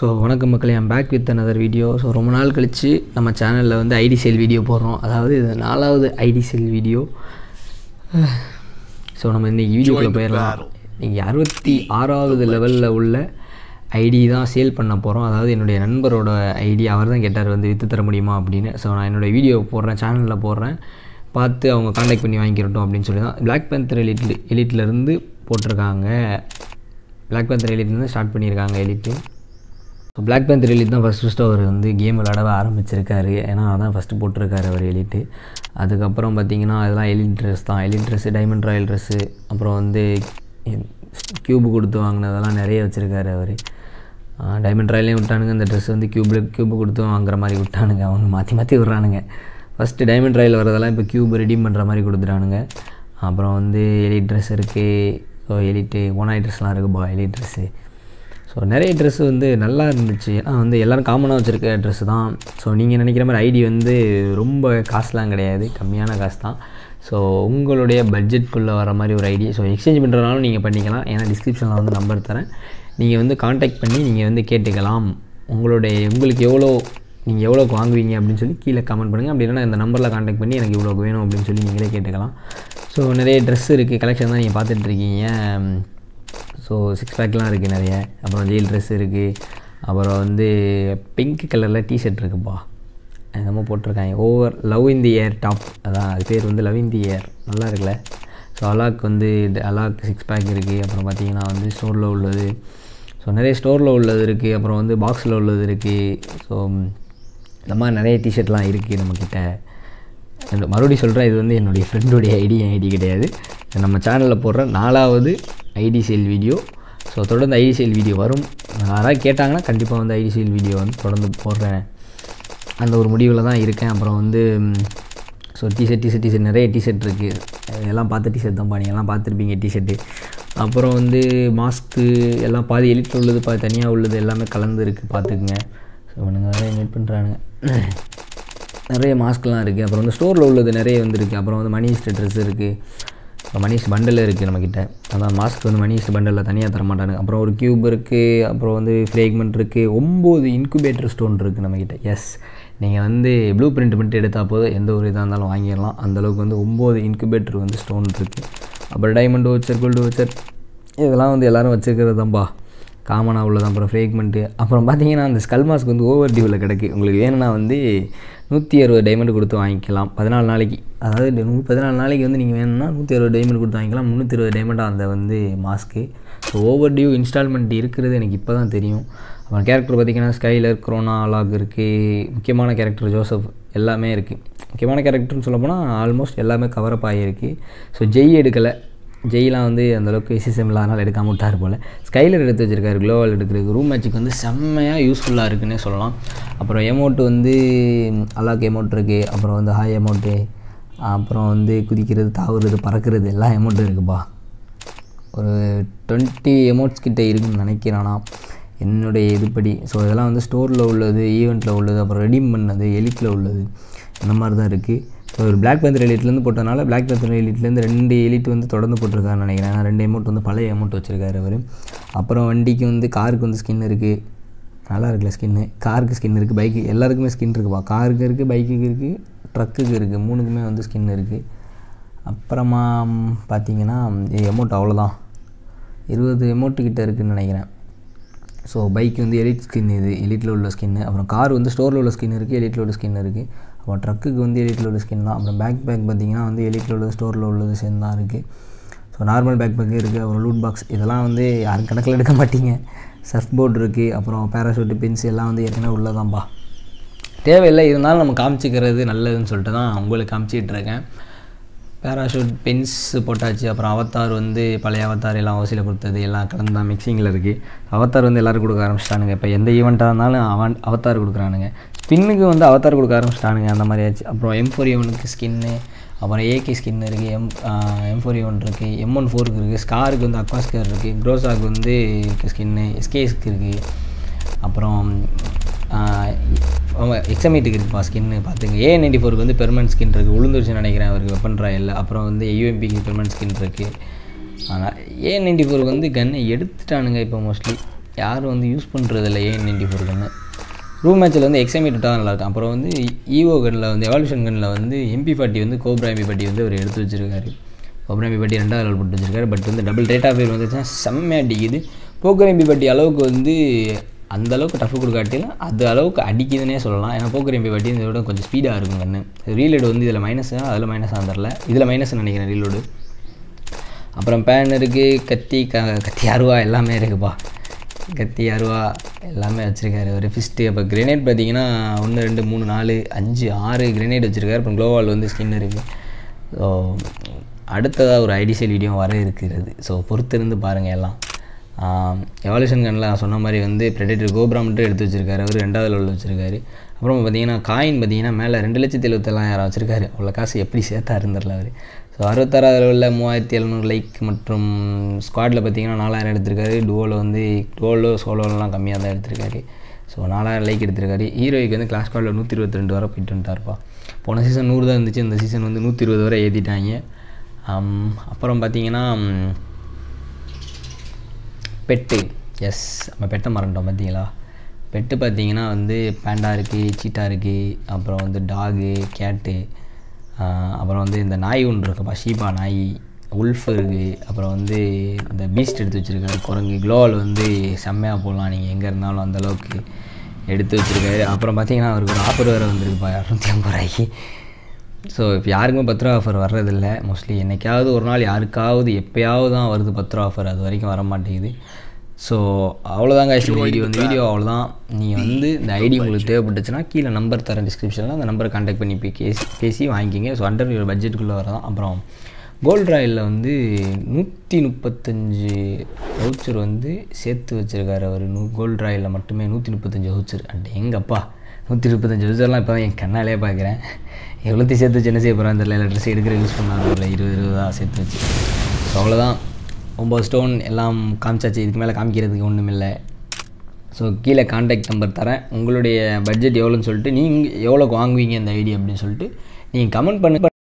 so வணக்கம் மக்களே I'm back with another video so ரொம்ப நாள் கழித்து நம்ம சேனலில் வந்து ஐடி சேல் வீடியோ போடுறோம் அதாவது இது நாலாவது ஐடி சேல் வீடியோ ஸோ நம்ம இன்றைக்கி வீடியோவில் போயிடலாம் இன்றைக்கி அறுபத்தி ஆறாவது லெவலில் உள்ள ஐடி தான் சேல் பண்ண போகிறோம் அதாவது என்னுடைய நண்பரோட ஐடி அவர் தான் கேட்டார் வந்து விற்று தர முடியுமா அப்படின்னு ஸோ நான் என்னுடைய வீடியோ போடுறேன் சேனலில் போடுறேன் பார்த்து அவங்க காண்டாக்ட் பண்ணி வாங்கிக்கிறட்டும் அப்படின்னு சொல்லி தான் பிளாக் பேந்தர் எலிட் எலிட்லேருந்து போட்டிருக்காங்க பிளாக் பேந்தர் எலிட்லேருந்து ஸ்டார்ட் பண்ணியிருக்காங்க எலிட்டு பிளாக் பேந்தர் எலிட் தான் ஃபஸ்ட் ஃபஸ்ட்டு அவர் வந்து கேம் விளாடவே ஆரம்பிச்சிருக்காரு ஏன்னா அதான் ஃபஸ்ட்டு போட்டிருக்காரு அவர் எலிட்டு அதுக்கப்புறம் பார்த்திங்கன்னா அதெல்லாம் எலிட் ட்ரெஸ் தான் elite dress diamond royal dress அப்புறம் வந்து க்யூப் கொடுத்து வாங்கினதெல்லாம் நிறைய வச்சுருக்காரு அவர் டைமண்ட் ராயிலையும் விட்டானுங்க அந்த ட்ரெஸ் வந்து க்யூப்ல க்யூப் கொடுத்து வாங்குற மாதிரி விட்டானுங்க அவங்க மாற்றி மாற்றி விட்றானுங்க ஃபஸ்ட்டு டைமண்ட் ராயில் வரதெல்லாம் இப்போ க்யூப் ரெடீம் பண்ணுற மாதிரி கொடுத்துட்டானுங்க அப்புறம் வந்து எலிட் ட்ரெஸ் இருக்குது ஸோ எலிட்டு ஒனாய் ட்ரெஸ்லாம் பா எலிட் ட்ரெஸ்ஸு ஸோ நிறைய ட்ரெஸ்ஸு வந்து நல்லா இருந்துச்சு ஆனால் வந்து எல்லோரும் காமனாக வச்சுருக்க ட்ரெஸ்ஸு தான் ஸோ நீங்கள் நினைக்கிற மாதிரி ஐடி வந்து ரொம்ப காசுலாம் கிடையாது கம்மியான காசு தான் ஸோ உங்களுடைய பட்ஜெட்குள்ளே வர மாதிரி ஒரு ஐடி ஸோ எக்ஸ்சேஞ்ச் பண்ணுறதுனாலும் நீங்கள் பண்ணிக்கலாம் ஏன்னா டிஸ்கிரிப்ஷனில் வந்து நம்பர் தரேன் நீங்கள் வந்து காண்டாக்ட் பண்ணி நீங்கள் வந்து கேட்டுக்கலாம் உங்களுடைய உங்களுக்கு எவ்வளோ நீங்கள் எவ்வளோக்கு வாங்குவீங்க அப்படின்னு சொல்லி கீழே கமெண்ட் பண்ணுங்கள் அப்படி இல்லைனா இந்த நம்பரில் காண்டாக்ட் பண்ணி எனக்கு இவ்வளோக்கு வேணும் அப்படின்னு சொல்லி நீங்களே கேட்டுக்கலாம் ஸோ நிறைய ட்ரெஸ் இருக்குது கலெக்ஷன் தான் நீங்கள் பார்த்துட்ருக்கீங்க ஸோ சிக்ஸ் பேக்லாம் இருக்குது நிறைய அப்புறம் ஜெயில் ட்ரெஸ் இருக்குது அப்புறம் வந்து பிங்க் கலரில் டிஷர்ட் இருக்குப்பா என்னமோ போட்டிருக்காங்க over love in the air top அதான் அது பேர் வந்து லவ் இன் தி ஏர் நல்லா இருக்குல்ல ஸோ அலாக் வந்து அலாக் சிக்ஸ் பேக் இருக்குது அப்புறம் பார்த்தீங்கன்னா வந்து ஸ்டோரில் உள்ளது ஸோ நிறைய ஸ்டோரில் உள்ளது இருக்குது அப்புறம் வந்து பாக்ஸில் உள்ளது இருக்குது ஸோ இந்த மாதிரி நிறைய டிஷர்ட்லாம் இருக்குது நம்மக்கிட்ட மறுபடியும் சொல்கிறேன் இது வந்து என்னுடைய ஃப்ரெண்டுடைய ஐடியா ஐடி கிடையாது நம்ம சேனலில் போடுற நாலாவது ஐடி சேல் வீடியோ ஸோ தொடர்ந்து ஐடி சேல் வீடியோ வரும் யாராவது கேட்டாங்கன்னா கண்டிப்பாக வந்து ஐடி சேல் வீடியோ வந்து தொடர்ந்து போடுறேன் அந்த ஒரு முடிவில் தான் இருக்கேன் அப்புறம் வந்து ஸோ டிஷர்ட் டிஷர்ட் டிஷர்ட் நிறைய டிஷர்ட் இருக்குது எல்லாம் பார்த்து டிஷர்ட் தான் பாடிங்கெல்லாம் பார்த்துருப்பீங்க டிஷர்ட்டு அப்புறம் வந்து மாஸ்க்கு எல்லாம் பாதி எலிட் உள்ளது பாதி தனியாக உள்ளது எல்லாமே கலந்து இருக்குது பார்த்துக்குங்க ஸோ இவனுங்க நிறைய மீட் பண்ணுறானுங்க நிறைய மாஸ்க்லாம் இருக்குது அப்புறம் வந்து ஸ்டோரில் உள்ளது நிறைய வந்துருக்கு அப்புறம் வந்து மணி ஸ்டேட்டஸ் இருக்குது இப்போ மணிஷ் பண்டல் இருக்குது நம்மக்கிட்ட அதான் மாஸ்க் வந்து மணிஷ் பண்டலில் தனியாக தரமாட்டானு அப்புறம் ஒரு க்யூப் இருக்குது அப்புறம் வந்து ஃப்ரேக்மெண்ட் இருக்குது ஒம்பது இன்குபேட்டர் ஸ்டோன் இருக்குது நம்மக்கிட்ட எஸ் நீங்கள் வந்து ப்ளூ பிரிண்ட் மட்டும் எடுத்தால் போதும் எந்த ஒரு இதாக இருந்தாலும் வாங்கிடலாம் அந்தளவுக்கு வந்து ஒம்பது இன்குபேட்டர் வந்து ஸ்டோன் இருக்குது அப்புறம் டைமண்ட் வச்சர் கோல்டு வச்சர் இதெல்லாம் வந்து எல்லோரும் வச்சுருக்கிறது தான்ப்பா காமனாக உள்ளது அப்புறம் ஃப்ரேக்மெண்ட்டு அப்புறம் பார்த்தீங்கன்னா அந்த ஸ்கல் மாஸ்க் வந்து ஓவர் டியூவில் கிடைக்கு உங்களுக்கு வேணும்னா வந்து நூற்றி அறுபது டைமண்ட் கொடுத்து வாங்கிக்கலாம் பதினாலு நாளைக்கு அதாவது நூ பதினாலு நாளைக்கு வந்து நீங்கள் வேணும்னா நூற்றி அறுபது டைமண்ட் கொடுத்து வாங்கிக்கலாம் முந்நூற்றி இருபது டைமண்டாக அந்த வந்து mask so over due instalment இருக்கிறது எனக்கு இப்போ தான் தெரியும் அப்புறம் கேரக்டர் பார்த்திங்கன்னா ஸ்கைலர் குரோனா அலாக் இருக்குது முக்கியமான கேரக்டர் ஜோசப் எல்லாமே இருக்குது முக்கியமான கேரக்டர்னு சொல்ல போனால் ஆல்மோஸ்ட் எல்லாமே கவரப் ஆகியிருக்கு ஸோ ஜெய் எடுக்கலை ஜெயிலாம் வந்து அந்தளவுக்கு எசிசம் இல்லாதனால எடுக்காமல் விட்டார் போல் ஸ்கைலர் எடுத்து வச்சுருக்காரு க்ளோவல் எடுக்கிறதுக்கு ரூம் மேட்ச்சுக்கு வந்து செம்மையாக யூஸ்ஃபுல்லாக இருக்குன்னே சொல்லலாம் அப்புறம் எமௌண்ட் வந்து அல்லாக் எமௌண்ட் இருக்குது அப்புறம் வந்து ஹாய் எமௌண்ட்டு அப்புறம் வந்து குதிக்கிறது தாவுறது பறக்கிறது எல்லா எமௌண்ட்டும் இருக்குப்பா ஒரு டுவெண்ட்டி எமௌண்ட்ஸ் கிட்டே இருக்குன்னு நினைக்கிறானா என்னுடைய இதுபடி ஸோ இதெல்லாம் வந்து ஸ்டோரில் உள்ளது ஈவெண்ட்டில் உள்ளது அப்புறம் ரெடீம் பண்ணது எலிட்டில் உள்ளது இந்த மாதிரி தான் இருக்குது ஒரு பிளாக் பேந்தர் எலிட்லேருந்து போட்டதுனால பிளாக் பேந்தர் எலிட்லேருந்து ரெண்டு எலிட் வந்து தொடர்ந்து போட்டிருக்காருன்னு நினைக்கிறேன் ரெண்டு அமௌண்ட் வந்து பழைய அமௌண்ட் வச்சுருக்காரு அவர் அப்புறம் வண்டிக்கு வந்து காருக்கு வந்து ஸ்கின் இருக்குது நல்லா இருக்குல்ல ஸ்கின்னு காருக்கு ஸ்கின் இருக்குது பைக்கு எல்லாருக்குமே ஸ்கின் இருக்குப்பா காருக்கு இருக்குது பைக்குக்கு இருக்குது ட்ரக்குக்கு இருக்குது மூணுக்குமே வந்து ஸ்கின் இருக்குது அப்புறமா பார்த்தீங்கன்னா அமௌண்ட் அவ்வளோதான் இருபது அமௌண்ட்டு கிட்டே இருக்குதுன்னு நினைக்கிறேன் ஸோ பைக் வந்து எலிட் ஸ்கின் இது எலிட்டில் உள்ள ஸ்கின்னு அப்புறம் கார் வந்து ஸ்டோரில் உள்ள ஸ்கின் இருக்குது எலிட்டில் உள்ள ஸ்கின் இருக்குது அப்போ ட்ரக்குக்கு வந்து எலிட்டில் உள்ள ஸ்கின் தான் அப்புறம் பேக் பேக் பார்த்திங்கன்னா வந்து எலிட்டில் உள்ள ஸ்டோரில் உள்ளது சேர்ந்து தான் இருக்குது ஸோ நார்மல் பேக் பேக்கு இருக்குது அப்புறம் லூட் பாக்ஸ் இதெல்லாம் வந்து யாரும் கணக்கில் எடுக்க மாட்டீங்க சர்ஃப் போர்டு இருக்குது அப்புறம் பேராசூட்டு பின்ஸ் எல்லாம் வந்து ஏற்கனவே தான்ப்பா தேவையில்லை இருந்தாலும் நம்ம காமிச்சிக்கிறது நல்லதுன்னு சொல்லிட்டு தான் உங்களுக்கு காமிச்சிகிட்ருக்கேன் பேராஷூட் பென்ஸ் போட்டாச்சு அப்புறம் அவத்தார் வந்து பழைய அவத்தார் எல்லாம் ஓசியில் கொடுத்தது எல்லாம் கலந்து மிக்சிங்கில் இருக்குது அவத்தார் வந்து எல்லோரும் கொடுக்க ஆரம்பிச்சிட்டானுங்க இப்போ எந்த ஈவெண்ட்டாக இருந்தாலும் அவன் அவத்தார் கொடுக்குறானுங்க ஸ்கின்னுக்கு வந்து அவதார் கொடுக்க ஆரம்பிச்சிட்டானுங்க அந்த மாதிரி ஆச்சு அப்புறம் எம் ஃபோர் எவனுக்கு ஸ்கின்னு அப்புறம் ஏகே ஸ்கின் இருக்குது எம் எம் ஃபோர் எவன் இருக்குது எம் ஒன் ஃபோருக்கு இருக்குது ஸ்காருக்கு வந்து அக்வாஸ்கர் இருக்குது க்ரோசாக்கு வந்து இருக்குது ஸ்கின்னு எஸ்கேஸ்க்கு இருக்குது அப்புறம் எக்ஸமீட்டுக்கு இருக்குப்பா ஸ்கின்னு பார்த்துங்க ஏ நைன்டி ஃபோருக்கு வந்து பெர்மனன்ட் ஸ்கின் இருக்குது உளுந்துருச்சுன்னு நினைக்கிறேன் அவருக்கு வெப்பன் இல்லை அப்புறம் வந்து யூஎம்பிக்கு பெர்மனன்ட் ஸ்கின் இருக்குது ஆனால் ஏ நைன்டி ஃபோருக்கு வந்து கன்னை எடுத்துட்டானுங்க இப்போ மோஸ்ட்லி யாரும் வந்து யூஸ் பண்ணுறதில்ல A ninety four gun room மேட்ச்சில் வந்து எக்ஸாமி விட்டால் நல்லா இருக்கும் அப்புறம் வந்து ஈவோ e கனில் வந்து எவால்யூஷன் கனில் வந்து எம்பி பாட்டி வந்து கோப்ராமி பட்டி வந்து அவர் எடுத்து வச்சிருக்காரு கோப்ராமி பட்டி ரெண்டாவது லெவல் போட்டு வச்சிருக்காரு பட் வந்து டபுள் ரேட் ஆஃப் வந்துச்சுன்னா செம்மையாக அடிக்குது போக்குரம்பி பட்டி அளவுக்கு வந்து அந்த அளவுக்கு டஃப் கொடுக்காட்டிலும் அது அளவுக்கு அடிக்குதுன்னே சொல்லலாம் ஏன்னா போக்குரம்பி பட்டி பாட்டி விட கொஞ்சம் ஸ்பீடாக இருக்கும் கண்ணு ரீலோடு வந்து இதில் தான் அதில் மைனஸ் தரல இதில் மைனஸ் நினைக்கிறேன் ரீலோடு அப்புறம் பேன் இருக்குது கத்தி க கத்தி அருவா எல்லாமே இருக்குப்பா கத்தி அருவா எல்லாமே வச்சுருக்காரு ஒரு ஃபிஸ்ட்டு அப்போ கிரனேட் பார்த்தீங்கன்னா ஒன்று ரெண்டு மூணு நாலு அஞ்சு ஆறு கிரனேட் வச்சுருக்காரு அப்புறம் க்ளோவால் வந்து ஸ்கின் இருக்குது ஸோ அடுத்ததாக ஒரு ஐடிசியல் வீடியோ வர இருக்கிறது ஸோ பொறுத்திருந்து பாருங்கள் எல்லாம் எவால்யூஷன் கனில் நான் சொன்ன மாதிரி வந்து ப்ரெடேட்டர் கோபுரா மட்டும் எடுத்து வச்சுருக்காரு அவர் ரெண்டாவது லெவலில் வச்சுருக்காரு அப்புறம் பார்த்தீங்கன்னா காயின் பார்த்தீங்கன்னா மேலே ரெண்டு லட்சத்தி எழுபத்தெல்லாம் யாரும் வச்சுருக்காரு அவ்வளோ காசு எப்படி சேர்த்தா இருந்துடல அவர் ஸோ அறுபத்தாறாவது உள்ள மூவாயிரத்தி எழுநூறு லைக் மற்றும் ஸ்குவாடில் பார்த்தீங்கன்னா நாலாயிரம் எடுத்திருக்காரு டுவோவில் வந்து டுவோலோ சோலோலாம் கம்மியாக தான் எடுத்திருக்காரு ஸோ நாலாயிரம் லைக் எடுத்திருக்காரு ஹீரோய்க்கு வந்து கிளாஸ் ஸ்குவாடில் நூற்றி இருபத்தி ரெண்டு வரை போயிட்டு வந்துட்டார்ப்பா போன சீசன் நூறு தான் இருந்துச்சு இந்த சீசன் வந்து நூற்றி இருபது வரை ஏற்றிட்டாங்க அப்புறம் பார்த்தீங்கன்னா பெட்டு எஸ் நம்ம பெட்டை மறந்துட்டோம் பார்த்தீங்களா பெட்டு பார்த்தீங்கன்னா வந்து பேண்டா இருக்குது சீட்டா இருக்குது அப்புறம் வந்து டாகு கேட்டு அப்புறம் வந்து இந்த நாய் ஒன்று இருக்குப்பா ஷீபா நாய் உல்ஃப் இருக்குது அப்புறம் வந்து இந்த பீஸ்ட் எடுத்து வச்சுருக்காரு குரங்கு க்ளோவால் வந்து செம்மையாக போடலாம் நீங்கள் எங்கே இருந்தாலும் அந்தளவுக்கு எடுத்து வச்சுருக்காரு அப்புறம் பார்த்தீங்கன்னா அவருக்கு ஒரு ஆஃபர் வேறு வந்திருக்குப்பா இரநூத்தி ஐம்பது ரூபாய்க்கு ஸோ இப்போ யாருக்குமே பத்து ரூபா ஆஃபர் வர்றதில்லை மோஸ்ட்லி என்றைக்காவது ஒரு நாள் யாருக்காவது எப்போயாவது தான் வருது பத்து ரூபா ஆஃபர் அது வரைக்கும் வர மாட்டேங்குது ஸோ அவ்வளோதாங்க இந்த வீடியோ வந்து வீடியோ அவ்வளோதான் நீங்கள் வந்து இந்த ஐடி உங்களுக்கு தேவைப்பட்டுச்சுன்னா கீழே நம்பர் தரேன் டிஸ்கிரிப்ஷனில் அந்த நம்பரை கான்டாக்ட் பண்ணி போய் கேசி பேசி வாங்கிக்கிங்க ஸோ அண்டர் யூர் பட்ஜெட்டுக்குள்ளே வரதான் அப்புறம் கோல்ட் ராயலில் வந்து நூற்றி முப்பத்தஞ்சு ஹவுச்சர் வந்து சேர்த்து வச்சுருக்காரு அவர் நூ கோல்ட் ராயலில் மட்டுமே நூற்றி முப்பத்தஞ்சு ஹவுச்சர் அண்ட் எங்கப்பா நூற்றி முப்பத்தஞ்சு ஹவுச்சர்லாம் இப்போ தான் என் கண்ணாலே பார்க்குறேன் எவ்வளோத்தையும் சேர்த்து வச்சு என்ன செய்ய போகிறேன் இந்த லெட்டர்ஸ் எடுக்கிற யூஸ் பண்ணாங்க இருபது இருபதாக சேர்த்து வச்சு ஸோ அவ்வளோதான் ஒம்பது ஸ்டோன் எல்லாம் காமிச்சாச்சு இதுக்கு மேலே காமிக்கிறதுக்கு ஒன்றும் இல்லை ஸோ கீழே காண்டாக்ட் நம்பர் தரேன் உங்களுடைய பட்ஜெட் எவ்வளோன்னு சொல்லிட்டு நீங்கள் எவ்வளோக்கு வாங்குவீங்க இந்த ஐடி அப்படின்னு சொல்லிட்டு நீங்கள் கமெண்ட் பண்ண